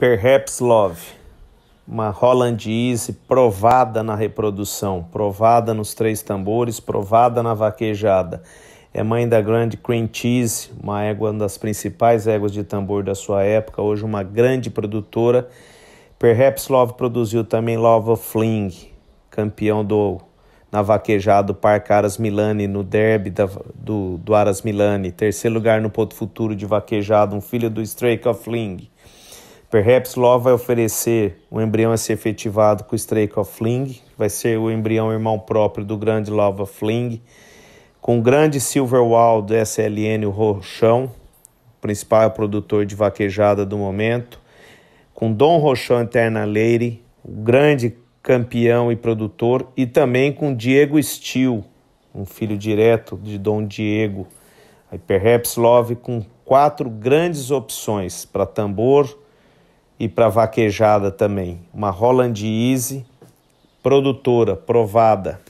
Perhaps Love, uma holandise provada na reprodução, provada nos três tambores, provada na vaquejada. É mãe da grande Cream Cheese, uma égua, uma das principais éguas de tambor da sua época, hoje uma grande produtora. Perhaps Love produziu também Love of Fling, campeão do na vaquejada Parque Aras Milani, no derby da, do, do Aras Milani. Terceiro lugar no ponto futuro de vaquejado, um filho do Strake of Fling. Perhaps Law vai oferecer um embrião a ser efetivado com o Strake of Fling, vai ser o embrião irmão próprio do grande Lava Fling, com o grande Silverwall do SLN o Rochão, principal produtor de vaquejada do momento, com Dom Rochão Eterna Lady, o grande campeão e produtor, e também com Diego Steele, um filho direto de Dom Diego. Aí Perhaps Love com quatro grandes opções para tambor, e para vaquejada também. Uma Holland Easy, produtora, provada.